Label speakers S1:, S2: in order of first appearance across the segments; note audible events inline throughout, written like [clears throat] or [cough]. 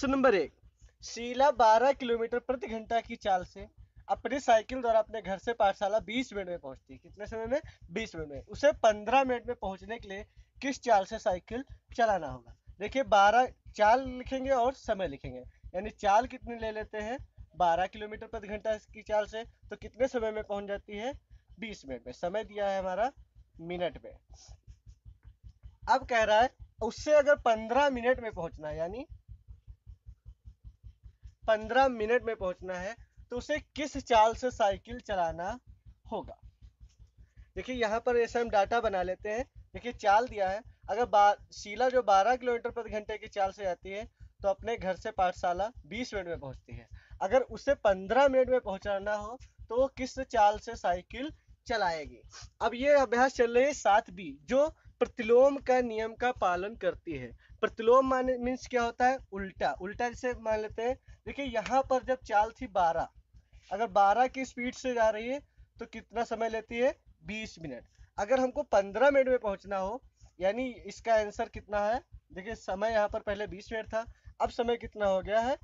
S1: प्रश्न नंबर एक शीला 12 किलोमीटर प्रति घंटा की चाल से अपनी साइकिल द्वारा अपने घर से पाठशाला 20 मिनट में पहुंचती है कितने समय में 20 मिनट में उसे 15 मिनट में पहुंचने के लिए किस चाल से साइकिल चलाना होगा देखिए 12 चाल लिखेंगे और समय लिखेंगे यानी चाल कितनी ले लेते हैं 12 किलोमीटर प्रति घंटा की चाल से तो कितने समय में पहुंच जाती है बीस मिनट में समय दिया है हमारा मिनट में अब कह रहा है उससे अगर पंद्रह मिनट में पहुंचना है यानी पंद्रह मिनट में पहुंचना है तो उसे किस चाल से साइकिल चलाना होगा देखिए यहाँ पर ऐसा हम डाटा बना लेते हैं देखिए चाल दिया है अगर शीला जो 12 किलोमीटर प्रति घंटे की चाल से जाती है तो अपने घर से पाठशाला 20 मिनट में पहुंचती है अगर उसे 15 मिनट में पहुंचाना हो तो वो किस चाल से साइकिल चलाएगी अब ये अभ्यास चल रही है सात बी जो प्रतिलोम का नियम का पालन करती है प्रतिलोम माने मीन्स क्या होता है उल्टा उल्टा जैसे मान लेते हैं देखिए यहाँ पर जब चाल थी बारह अगर बारह की स्पीड से जा रही है तो कितना समय लेती है बीस मिनट अगर हमको पंद्रह मिनट में पहुँचना हो यानी इसका आंसर कितना है देखिए समय यहाँ पर पहले बीस मिनट था अब समय कितना हो गया है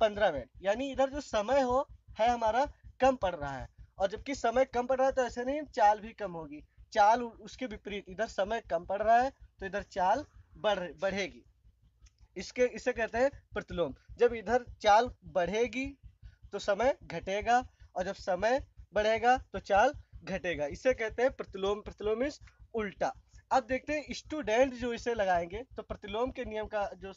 S1: पंद्रह मिनट यानी इधर जो समय हो है हमारा कम पड़ रहा है और जबकि समय कम पड़ रहा है तो ऐसे नहीं चाल भी कम होगी चाल उसके विपरीत इधर समय कम पड़ रहा है तो इधर चाल बढ़ बढ़ेगी इसके इसे कहते हैं प्रतिलोम जब इधर चाल बढ़ेगी तो समय घटेगा और जब समय बढ़ेगा तो चाल घटेगा इसे कहते हैं प्रतिलोम प्रतिलोम इस उल्टा अब देखते हैं स्टूडेंट जो इसे लगाएंगे तो प्रतिलोम के नियम का जो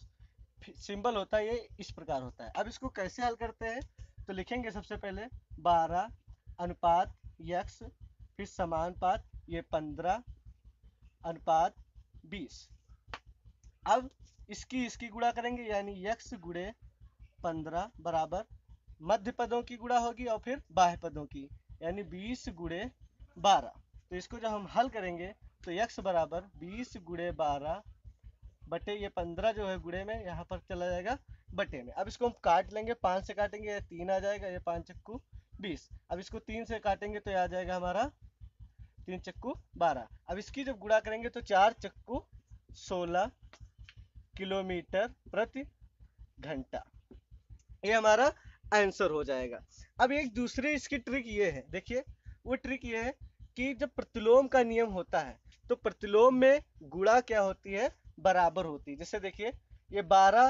S1: सिंबल होता है ये इस प्रकार होता है अब इसको कैसे हल करते हैं तो लिखेंगे सबसे पहले बारह अनुपात यक्स फिर समानुपात ये पंद्रह अनुपात बीस अब इसकी इसकी गुड़ा करेंगे यानी यक्स गुड़े पंद्रह बराबर मध्य पदों की गुड़ा होगी और फिर बाह्य पदों की यानी बीस गुड़े बारह तो इसको जब हम हल करेंगे तो यक्स बराबर बीस गुड़े बारह बटे ये पंद्रह जो है गुड़े में यहाँ पर चला जाएगा बटे में अब इसको हम काट लेंगे पाँच से काटेंगे ये तीन आ जाएगा ये पाँच चक्कू बीस अब इसको तीन से काटेंगे तो ये आ जाएगा हमारा तीन चक्कू बारह अब इसकी जब गुड़ा करेंगे तो चार चक्कू सोलह किलोमीटर प्रति घंटा ये हमारा आंसर हो जाएगा अब एक दूसरी इसकी ट्रिक ये है देखिए वो ट्रिक ये है कि जब प्रतिलोम का नियम होता है तो प्रतिलोम में गुड़ा क्या होती है बराबर होती है जैसे देखिए ये 12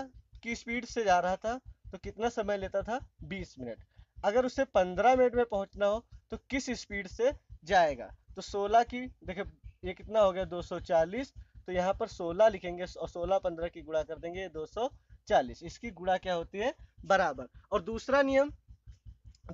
S1: की स्पीड से जा रहा था तो कितना समय लेता था 20 मिनट अगर उसे 15 मिनट में पहुंचना हो तो किस स्पीड से जाएगा तो 16 की देखिए ये कितना हो गया 240 तो यहाँ पर 16 लिखेंगे और 16 15 की गुड़ा कर देंगे 240 इसकी गुड़ा क्या होती है बराबर और दूसरा नियम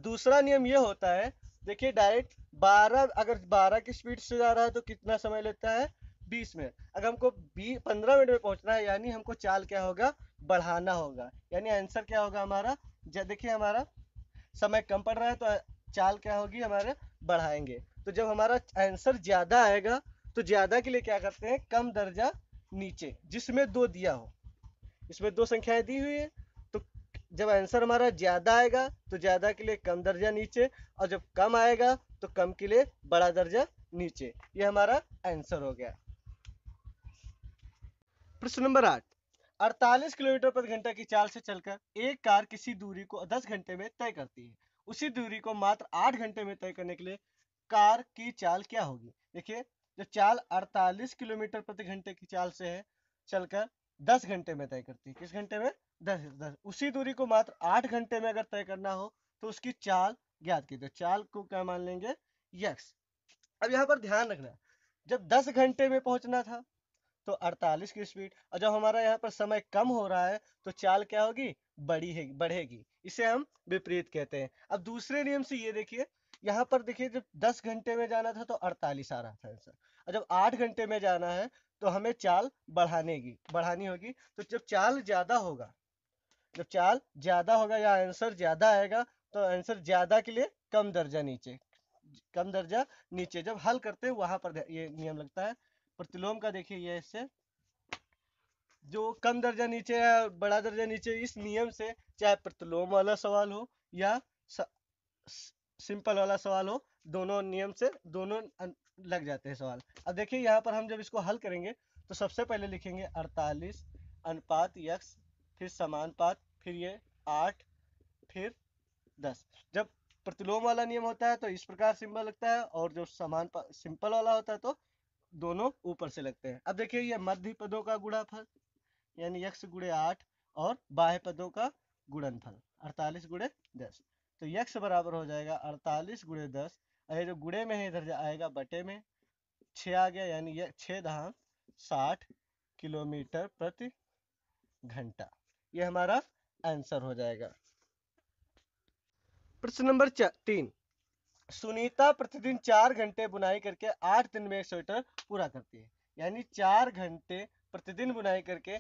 S1: दूसरा नियम ये होता है देखिए डायरेक्ट 12 अगर 12 की स्पीड से जा रहा है तो कितना समय लेता है 20 मिनट अगर हमको 20 15 मिनट में पहुंचना है यानी हमको चाल क्या होगा बढ़ाना होगा यानी आंसर क्या होगा हमारा जब देखिए हमारा समय कम पड़ रहा है तो चाल क्या होगी हमारे बढ़ाएंगे तो जब हमारा आंसर ज़्यादा आएगा तो ज्यादा के लिए क्या करते हैं कम दर्जा नीचे जिसमें दो दिया हो इसमें दो संख्याएं दी हुई है तो जब आंसर हमारा ज्यादा आएगा तो ज्यादा के लिए कम दर्जा नीचे और जब कम आएगा तो कम के लिए बड़ा दर्जा नीचे ये हमारा आंसर हो गया प्रश्न नंबर आठ 48 किलोमीटर प्रति घंटा की चाल से चलकर एक कार किसी दूरी को 10 घंटे में तय करती है उसी दूरी को मात्र 8 घंटे में तय करने के लिए कार की चाल क्या होगी देखिए जो चाल 48 किलोमीटर प्रति घंटे की चाल से है चलकर 10 घंटे में तय करती है किस घंटे में 10 10 उसी दूरी को मात्र 8 घंटे में अगर तय करना हो तो उसकी चाल ज्ञात की तो चाल को क्या मान लेंगे यक्स अब यहाँ पर ध्यान रखना जब दस घंटे में पहुंचना था तो अड़तालीस की स्पीड और जब हमारा यहाँ पर समय कम हो रहा है तो चाल क्या होगी बड़ी है बढ़ेगी इसे हम विपरीत कहते हैं अब दूसरे नियम से ये देखिए यहाँ पर देखिए जब दस घंटे में जाना था तो अड़तालीस आ रहा था आंसर और जब आठ घंटे में जाना है तो हमें चाल बढ़ाने की बढ़ानी होगी तो जब चाल ज़्यादा होगा जब चाल ज़्यादा होगा या आंसर ज़्यादा आएगा तो आंसर ज़्यादा के लिए कम दर्जा नीचे कम दर्जा नीचे जब हल करते हैं वहां पर ये नियम लगता है प्रतिलोम का देखिए ये इससे जो कम दर्जा नीचे या बड़ा दर्जा नीचे इस नियम से चाहे प्रतिलोम वाला सवाल हो या सिंपल वाला सवाल हो दोनों नियम से दोनों लग जाते हैं सवाल अब देखिए यहाँ पर हम जब इसको हल करेंगे तो सबसे पहले लिखेंगे अड़तालीस अनुपात यक्स फिर समानुपात फिर ये आठ फिर दस जब प्रतिलोम वाला नियम होता है तो इस प्रकार सिंबल लगता है और जो समान सिंपल वाला होता है तो दोनों ऊपर से लगते हैं अब देखिए ये मध्य पदों का गुणाफल यानी यक्ष गुड़े आठ और बाह्य पदों का गुणनफल अड़तालीस गुड़े दस तो यक्ष बराबर हो जाएगा 48 गुड़े दस अरे जो गुड़े में है इधर आएगा बटे में छ आ गया यानी यह छः दहा साठ किलोमीटर प्रति घंटा ये हमारा आंसर हो जाएगा प्रश्न नंबर तीन सुनीता प्रतिदिन चार घंटे बुनाई करके आठ दिन में एक स्वेटर पूरा करती है यानी चार घंटे प्रतिदिन बुनाई करके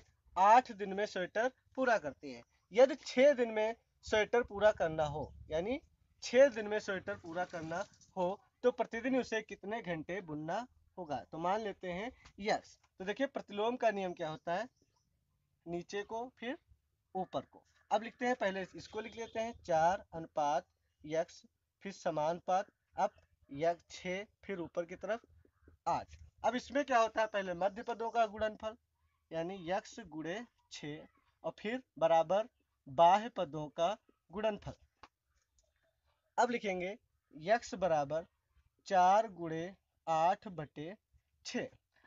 S1: आठ दिन में स्वेटर पूरा करती है यदि छह दिन में स्वेटर पूरा करना हो यानी छः दिन में स्वेटर पूरा करना हो तो प्रतिदिन उसे कितने घंटे बुनना होगा तो मान लेते हैं यस तो देखिए प्रतिलोम का नियम क्या होता है नीचे को फिर ऊपर को अब लिखते हैं पहले इसको लिख लेते हैं चार अनुपात यक्स फिर समान पात अब यक्ष छः फिर ऊपर की तरफ आठ अब इसमें क्या होता है पहले मध्य पदों का गुणनफल यानी यक्ष गुड़े छ और फिर बराबर बाह्य पदों का गुणनफल अब लिखेंगे यक्ष बराबर चार गुणे आठ बटे छ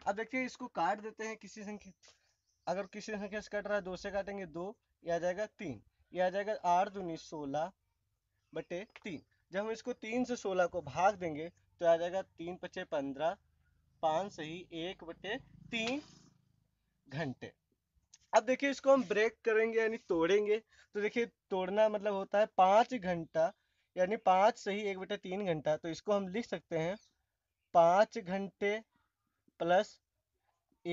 S1: अब देखिए इसको काट देते हैं किसी संख्या अगर किसी संख्या से कट रहा है दो से काटेंगे दो यह आ जाएगा तीन यह आ जाएगा आठ दूनी सोलह बटे तीन जब हम इसको तीन से सोलह को भाग देंगे तो आ जाएगा तीन पचे पंद्रह पाँच सही एक बटे तीन घंटे अब देखिए इसको हम ब्रेक करेंगे यानी तोड़ेंगे तो देखिए तोड़ना मतलब होता है पांच घंटा यानी पाँच से ही एक बटे तीन घंटा तो इसको हम लिख सकते हैं पांच घंटे प्लस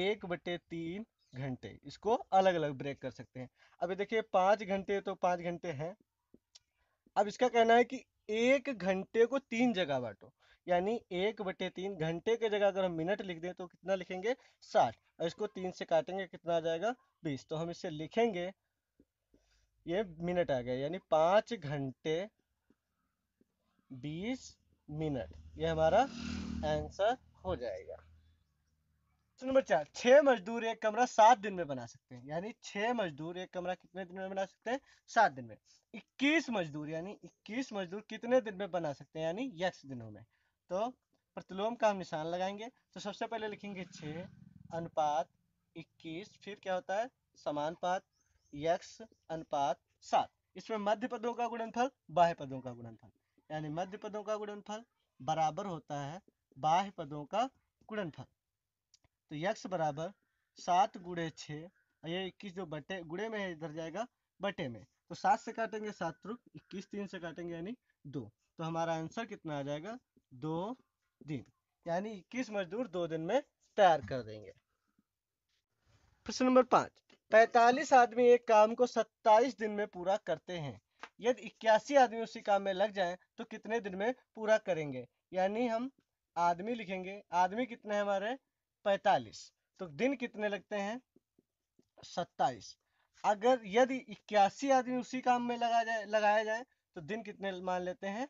S1: एक बटे तीन घंटे इसको अलग अलग ब्रेक कर सकते हैं अब देखिए पांच घंटे तो पांच घंटे हैं अब इसका कहना है कि एक घंटे को तीन जगह बांटो यानी एक बटे तीन घंटे के जगह अगर हम मिनट लिख दें तो कितना लिखेंगे साठ और इसको तीन से काटेंगे कितना आ जाएगा बीस तो हम इसे लिखेंगे ये मिनट आ गया यानी पांच घंटे बीस मिनट ये हमारा आंसर हो जाएगा नंबर चार छह मजदूर एक कमरा सात दिन में बना सकते हैं यानी छह मजदूर एक कमरा कितने दिन में बना सकते हैं सात दिन में इक्कीस मजदूर यानी इक्कीस मजदूर कितने दिन में बना सकते हैं यानी यक्स दिनों में तो प्रतिलोम का हम निशान लगाएंगे तो सबसे पहले लिखेंगे छः अनुपात इक्कीस फिर क्या होता है समानुपात यक्ष अनुपात सात इसमें मध्य पदों का गुणनफल बाह्य पदों का गुणनफल यानी मध्य पदों का गुणनफल बराबर होता है बाह्य पदों का गुणनफल तो यक्ष बराबर सात गुड़े छ ये इक्कीस जो बटे गुड़े में है इधर जाएगा बटे में तो सात से काटेंगे सात रुक इक्कीस तीन से काटेंगे यानी दो तो हमारा आंसर कितना आ जाएगा दो दिन यानी इक्कीस मजदूर दो दिन में तैयार कर देंगे प्रश्न नंबर पांच पैतालीस आदमी एक काम को सत्ताईस दिन में पूरा करते हैं यदि इक्यासी आदमी उसी काम में लग जाए तो कितने दिन में पूरा करेंगे यानी हम आदमी लिखेंगे आदमी कितने हैं हमारे पैतालीस तो दिन कितने लगते हैं सत्ताईस अगर यदि इक्यासी आदमी उसी काम में लगा जाए लगाया जाए तो दिन कितने मान लेते हैं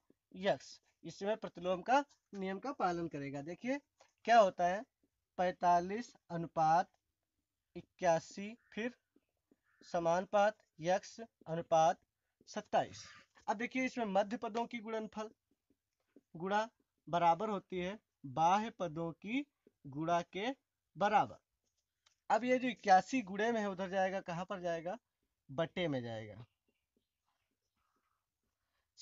S1: यक्स इसमें प्रतिलोम का नियम का पालन करेगा देखिए क्या होता है पैतालीस अनुपात इक्यासी फिर समानुपात यक्ष अनुपात सत्ताईस अब देखिए इसमें मध्य पदों की गुणनफल गुणा बराबर होती है बाह्य पदों की गुणा के बराबर अब ये जो इक्यासी गुड़े में है उधर जाएगा कहाँ पर जाएगा बटे में जाएगा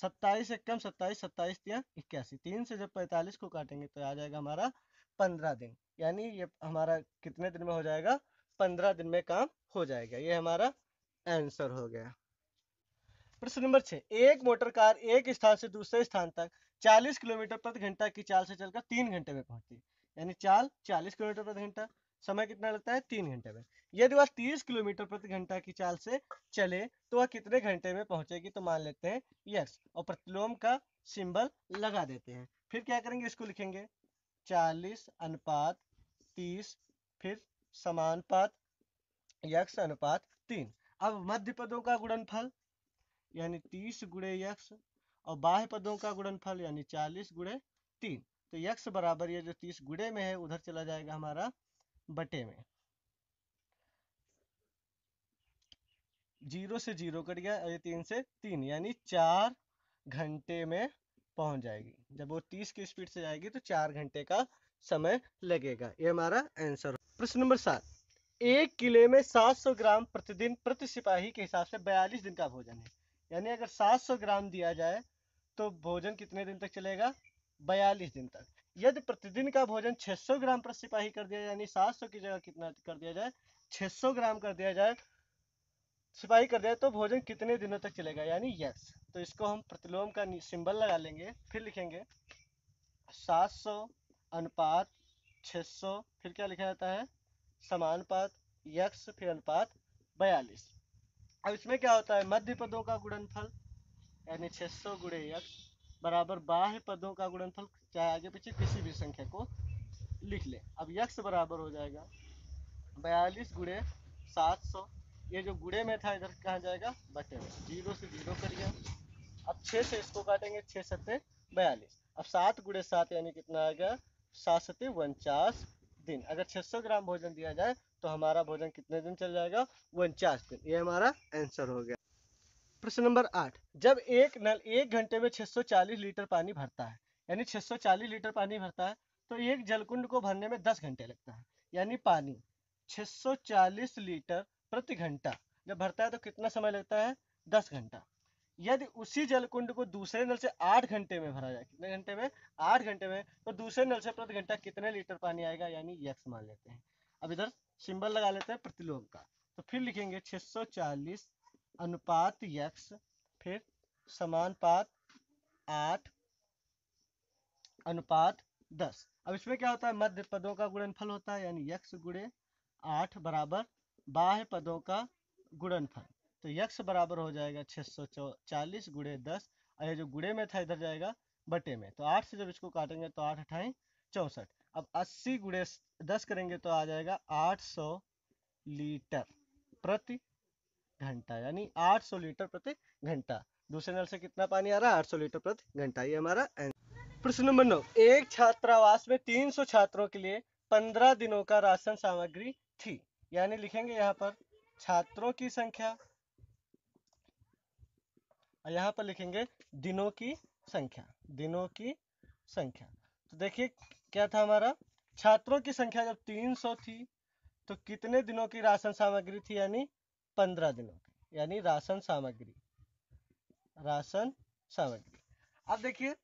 S1: सत्ताईस एक कम सत्ताईस सत्ताईस तीन इक्यासी तीन से जब पैंतालीस को काटेंगे तो आ जाएगा हमारा पंद्रह दिन यानी ये हमारा कितने दिन में हो जाएगा पंद्रह दिन में काम हो जाएगा ये हमारा आंसर हो गया प्रश्न नंबर छह एक मोटर कार एक स्थान से दूसरे स्थान तक चालीस किलोमीटर प्रति घंटा की चाल से चलकर तीन घंटे में पहुंचती है यानी चाल चालीस किलोमीटर प्रति घंटा समय कितना लगता है तीन घंटे में यदि वह तीस किलोमीटर प्रति घंटा की चाल से चले तो वह कितने घंटे में पहुंचेगी तो मान लेते हैं यस और प्रतिलोम का सिंबल लगा देते हैं फिर क्या करेंगे इसको लिखेंगे चालीस अनुपात तीस फिर समानुपात यक्ष अनुपात तीन अब मध्य पदों का गुणनफल यानी तीस गुड़े यक्ष और बाह्य पदों का गुणनफल यानी चालीस गुड़े तीन तो यक्ष बराबर ये जो तीस गुड़े में है उधर चला जाएगा हमारा बटे में जीरो से जीरो कट गया ये तीन से तीन यानी चार घंटे में पहुंच जाएगी जब वो तीस की स्पीड से जाएगी तो चार घंटे का समय लगेगा ये हमारा आंसर प्रश्न नंबर सात एक किले में 700 ग्राम प्रतिदिन प्रति सिपाही के हिसाब से 42 दिन का भोजन है यानी अगर 700 ग्राम दिया जाए तो भोजन कितने दिन तक चलेगा 42 दिन तक यदि प्रतिदिन का भोजन 600 ग्राम प्रति सिपाही कर दिया जाए यानी 700 की जगह कितना कर दिया जाए 600 ग्राम कर दिया जाए सिपाही कर दिया तो भोजन कितने दिनों तक चलेगा यानी यस तो इसको हम प्रतिलोम का सिंबल लगा लेंगे फिर लिखेंगे सात अनुपात 600 फिर क्या लिखा जाता है समानुपात यक्ष फिर अनुपात बयालीस अब इसमें क्या होता है मध्य पदों का गुणनफल यानी 600 गुणे यक्ष बराबर बाह्य पदों का गुणनफल चाहे आगे पीछे किसी भी संख्या को लिख ले अब यक्ष बराबर हो जाएगा बयालीस गुणे सात सौ ये जो गुड़े में था इधर कहा जाएगा बटे में जीरो से जीरो करिए अब छः से इसको काटेंगे छः सत्ते बयालीस अब सात गुड़े सात यानी कितना आ गया सात सते उनचास दिन अगर 600 ग्राम भोजन दिया जाए तो हमारा भोजन कितने दिन चल जाएगा उनचास दिन ये हमारा आंसर हो गया प्रश्न नंबर आठ जब एक नल एक घंटे में 640 लीटर पानी भरता है यानी 640 लीटर पानी भरता है तो एक जलकुंड को भरने में 10 घंटे लगता है यानी पानी 640 लीटर प्रति घंटा जब भरता है तो कितना समय लगता है 10 घंटा यदि उसी जल कुंड को दूसरे नल से आठ घंटे में भरा जाए कितने घंटे में आठ घंटे में तो दूसरे नल से प्रति घंटा कितने लीटर पानी आएगा यानी यक्स मान लेते हैं अब इधर सिंबल लगा लेते हैं प्रतिलोम का तो फिर लिखेंगे 640 अनुपात यक्स फिर समान पात आठ अनुपात दस अब इसमें क्या होता है मध्य पदों का गुणनफल होता है यानी यक्ष गुड़े आठ बराबर बाह्य पदों का गुणनफल तो यक्स बराबर हो जाएगा छः सौ चालीस गुड़े दस और ये जो गुड़े में था इधर जाएगा बटे में तो आठ से जब इसको काटेंगे तो आठ अठाई चौंसठ अब अस्सी गुड़े दस करेंगे तो आ जाएगा आठ सौ लीटर प्रति घंटा यानी आठ सौ लीटर प्रति घंटा दूसरे नल से कितना पानी आ रहा है आठ सौ लीटर प्रति घंटा ये हमारा प्रश्न नंबर नौ एक छात्रावास में 300 छात्रों के लिए पंद्रह दिनों का राशन सामग्री थी यानी लिखेंगे यहाँ पर छात्रों की संख्या यहाँ पर लिखेंगे दिनों की संख्या दिनों की संख्या तो देखिए क्या था हमारा छात्रों की संख्या जब 300 थी तो कितने दिनों की राशन सामग्री थी यानी 15 दिनों की यानी राशन सामग्री राशन सामग्री अब देखिए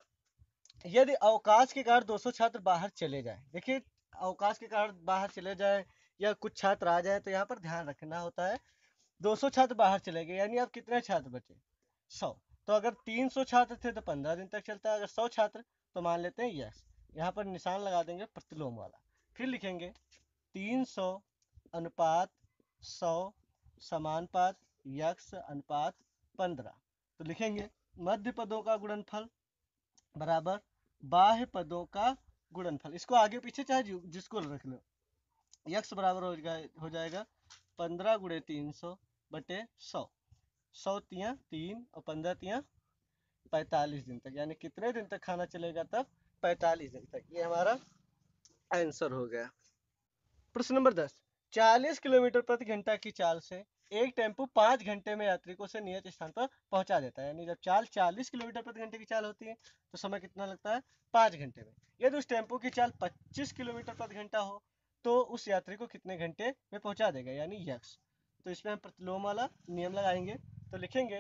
S1: यदि अवकाश के कारण 200 छात्र बाहर चले जाए देखिए अवकाश के कारण बाहर चले जाए या कुछ छात्र आ जाए तो यहाँ पर ध्यान रखना होता है 200 छात्र बाहर चले गए यानी अब कितने छात्र बचे सौ तो अगर तीन सौ छात्र थे तो पंद्रह दिन तक चलता है अगर सौ छात्र तो मान लेते हैं यस यहाँ पर निशान लगा देंगे प्रतिलोम वाला फिर लिखेंगे तीन सौ अनुपात सौ समानुपात यक्ष अनुपात पंद्रह तो लिखेंगे मध्य पदों का गुणनफल बराबर बाह्य पदों का गुणनफल इसको आगे पीछे चाहे जिसको रख लो यक्ष बराबर हो जाएगा पंद्रह गुड़े तीन सौ बटे सौ सौ तिया तीन और पंद्रह तिया पैतालीस दिन तक यानी कितने दिन तक खाना चलेगा तब पैतालीस दिन तक ये हमारा आंसर हो गया प्रश्न नंबर दस चालीस किलोमीटर प्रति घंटा की चाल से एक टेम्पो पांच घंटे में यात्री को से नियत स्थान पर पहुंचा देता है यानी जब चाल चालीस किलोमीटर प्रति घंटे की चाल होती है तो समय कितना लगता है पांच घंटे में यदि उस टेम्पो की चाल पच्चीस किलोमीटर प्रति घंटा हो तो उस यात्री को कितने घंटे में पहुंचा देगा यानी यक्ष तो इसमें हम प्रतिलोम वाला नियम लगाएंगे तो लिखेंगे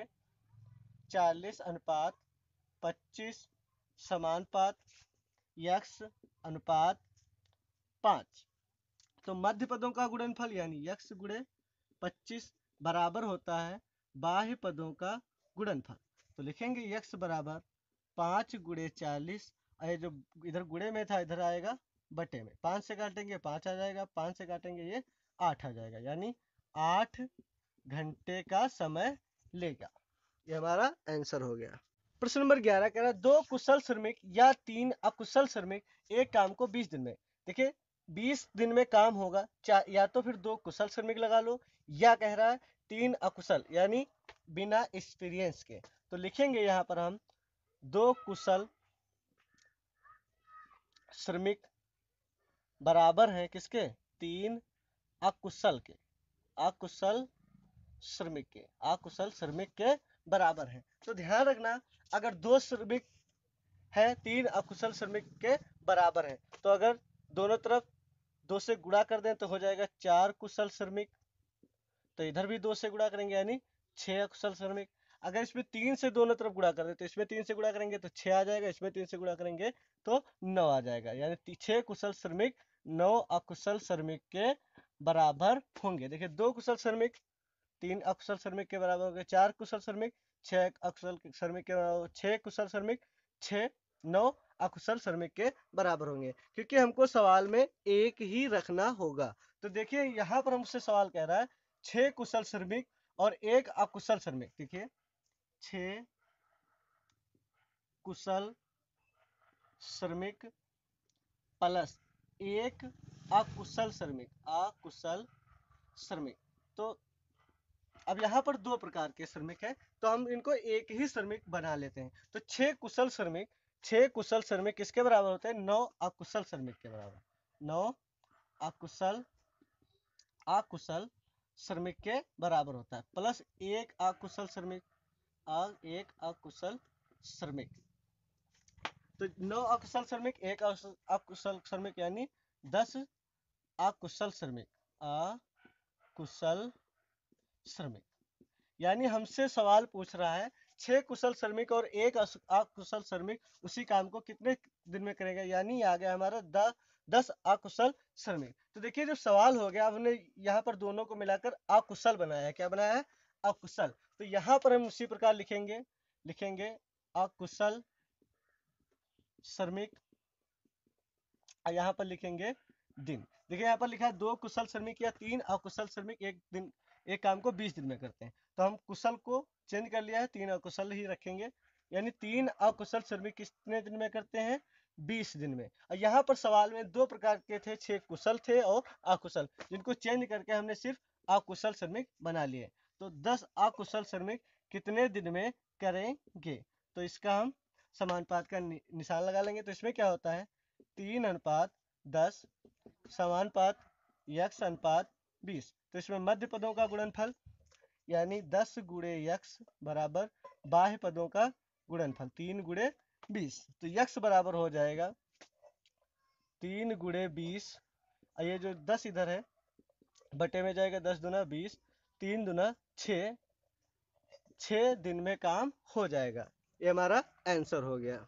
S1: चालीस अनुपात पच्चीस समानुपात यक्ष अनुपात पांच तो मध्य पदों का गुणनफल यानी यक्ष गुणे पच्चीस बराबर होता है बाह्य पदों का गुणनफल तो लिखेंगे यक्ष बराबर पांच गुड़े चालीस अरे ये जो इधर गुड़े में था इधर आएगा बटे में पाँच से काटेंगे पाँच आ जाएगा पाँच से काटेंगे ये आठ आ जाएगा यानी आठ घंटे का समय लेगा ये हमारा आंसर हो गया प्रश्न नंबर ग्यारह कह रहा है दो कुशल श्रमिक या तीन अकुशल श्रमिक एक काम को बीस दिन में देखिए बीस दिन में काम होगा या तो फिर दो कुशल श्रमिक लगा लो या कह रहा है तीन अकुशल यानी बिना एक्सपीरियंस के तो लिखेंगे यहां पर हम दो कुशल श्रमिक बराबर हैं किसके तीन अकुशल के अकुशल श्रमिक के अकुशल श्रमिक के बराबर है तो ध्यान रखना अगर दो श्रमिक है तीन अकुशल श्रमिक के बराबर है तो अगर दोनों तरफ दो से गुणा कर दें तो हो जाएगा चार कुशल श्रमिक तो इधर भी दो से गुणा करेंगे यानी छह अकुशल श्रमिक अगर इसमें तीन से दोनों तरफ गुणा कर दें तो इसमें तीन से गुणा करेंगे तो छह आ जाएगा इसमें तीन से गुणा करेंगे तो नौ आ जाएगा यानी छह कुशल श्रमिक नौ अकुशल श्रमिक के बराबर होंगे देखिए दो कुशल श्रमिक तीन अक्सर श्रमिक के बराबर हो गए चार कुशल श्रमिक छह अक्षर श्रमिक के बराबर छह कुशल श्रमिक छह नौ अकुशल श्रमिक के बराबर होंगे क्योंकि हमको सवाल में एक ही रखना होगा तो देखिए यहाँ पर हमसे सवाल कह रहा है छह कुशल श्रमिक और एक अकुशल श्रमिक देखिए छह कुशल श्रमिक प्लस एक अकुशल श्रमिक अकुशल श्रमिक तो अब यहाँ पर दो प्रकार के श्रमिक है तो हम इनको एक ही श्रमिक बना लेते हैं तो छह कुशल श्रमिक छह कुशल श्रमिक किसके बराबर होते हैं नौ अकुशल श्रमिक के बराबर नौ अकुशल अकुशल श्रमिक के बराबर होता है प्लस एक अकुशल श्रमिक आ, एक अकुशल श्रमिक तो नौ अकुशल श्रमिक एक अकुशल श्रमिक यानी दस अकुशल श्रमिक अकुशल श्रमिक यानी हमसे सवाल पूछ रहा है छह कुशल श्रमिक और एक अकुशल श्रमिक उसी काम को कितने दिन में करेगा यानी आ गया हमारा द दस अकुशल श्रमिक तो देखिए जो सवाल हो गया हमने यहाँ पर दोनों को मिलाकर अकुशल बनाया क्या बनाया है अकुशल तो यहाँ पर हम उसी प्रकार लिखेंगे लिखेंगे अकुशल श्रमिक यहाँ पर लिखेंगे दिन देखिए यहाँ पर लिखा है दो कुशल श्रमिक या तीन अकुशल श्रमिक एक दिन एक काम को बीस दिन में करते हैं तो हम कुशल को चेंज कर लिया है तीन अकुशल ही रखेंगे यानी तीन अकुशल श्रमिक कितने दिन में करते हैं बीस दिन में और यहाँ पर सवाल में दो प्रकार के थे छह कुशल थे और अकुशल जिनको चेंज करके हमने सिर्फ अकुशल श्रमिक बना लिए तो दस अकुशल श्रमिक कितने दिन में करेंगे तो इसका हम समानुपात का नि, निशान लगा लेंगे तो इसमें क्या होता है तीन अनुपात दस समानुपात यक्ष अनुपात बीस तो इसमें मध्य पदों का गुणनफल यानी दस गुड़े यक्ष बराबर बाह्य पदों का गुणनफल तीन गुड़े बीस तो यक्ष बराबर हो जाएगा तीन गुड़े बीस ये जो दस इधर है बटे में जाएगा दस दुना बीस तीन दुना छ छः दिन में काम हो जाएगा ये हमारा आंसर हो गया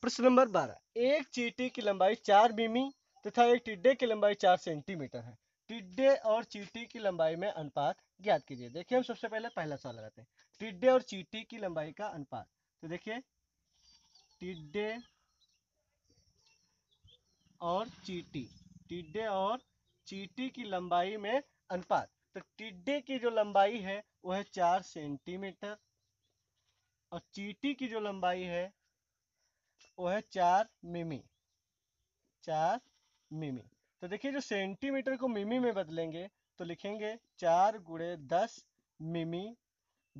S1: प्रश्न नंबर बारह एक चीटी की लंबाई चार मीमी तथा एक टिड्डे की लंबाई चार सेंटीमीटर है टिड्डे और चीटी की लंबाई में अनुपात ज्ञात कीजिए देखिए हम सबसे पहले पहला सवाल लगाते हैं टिड्डे और चीटी की लंबाई का अनुपात तो देखिए टिड्डे और चीटी टिड्डे और चीटी की लंबाई में अनुपात तो टिड्डे की जो लंबाई है वह है चार सेंटीमीटर और चीटी की जो लंबाई है वह है चार मिमी चार मिमी तो देखिए जो सेंटीमीटर को मिमी में बदलेंगे तो लिखेंगे चार गुड़े दस मिमी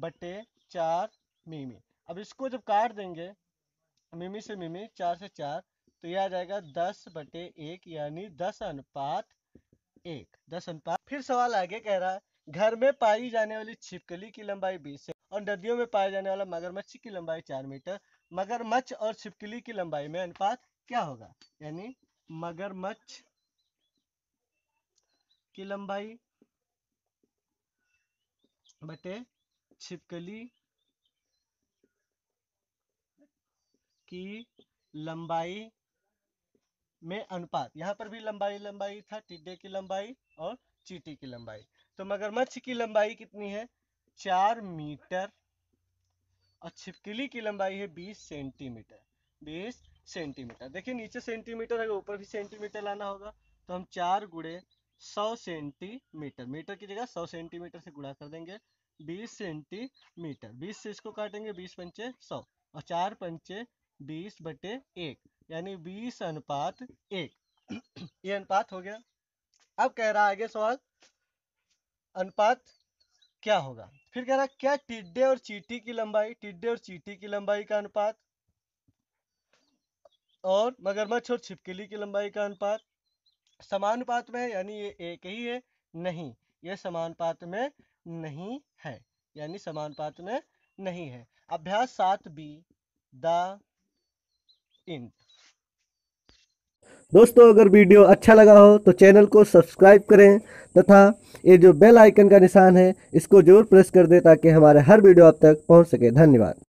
S1: बटे चार मिमी अब इसको जब काट देंगे मिमी से मिमी चार से चार तो यह आ जाएगा दस बटे एक यानी दस अनुपात एक दस अनुपात फिर सवाल आगे कह रहा है घर में पाई जाने वाली छिपकली की लंबाई बीस और नदियों में पाया जाने वाला मगरमच्छ की लंबाई चार मीटर मगरमच्छ और छिपकली की लंबाई में अनुपात क्या होगा यानी मगरमच्छ की लंबाई बटे छिपकली की लंबाई में अनुपात यहां पर भी लंबाई लंबाई था टिड्डे की लंबाई और चीटी की लंबाई तो मगरमच्छ की लंबाई कितनी है चार मीटर और छिपकली की लंबाई है बीस सेंटीमीटर बीस सेंटीमीटर देखिए नीचे सेंटीमीटर है ऊपर भी सेंटीमीटर लाना होगा तो हम चार गुड़े सौ सेंटीमीटर मीटर की जगह सौ सेंटीमीटर से गुणा कर देंगे बीस सेंटीमीटर बीस से इसको काटेंगे बीस पंचे सौ और चार पंचे बीस बटे एक यानी बीस अनुपात एक [clears throat] ये अनुपात हो गया अब कह रहा आगे सवाल अनुपात क्या होगा फिर कह रहा क्या टिड्डे और चीटी की लंबाई टिड्डे और चीटी की लंबाई का अनुपात और मगरमच्छ और छिपकली की लंबाई का अनुपात समानुपात में यानी ये एक ही है नहीं ये समानुपात में नहीं है यानी समानुपात में नहीं है अभ्यास सात बी द इंट दोस्तों अगर वीडियो अच्छा लगा हो तो चैनल को सब्सक्राइब करें तथा ये जो बेल आइकन का निशान है इसको जरूर प्रेस कर दें ताकि हमारे हर वीडियो आप तक पहुंच सके धन्यवाद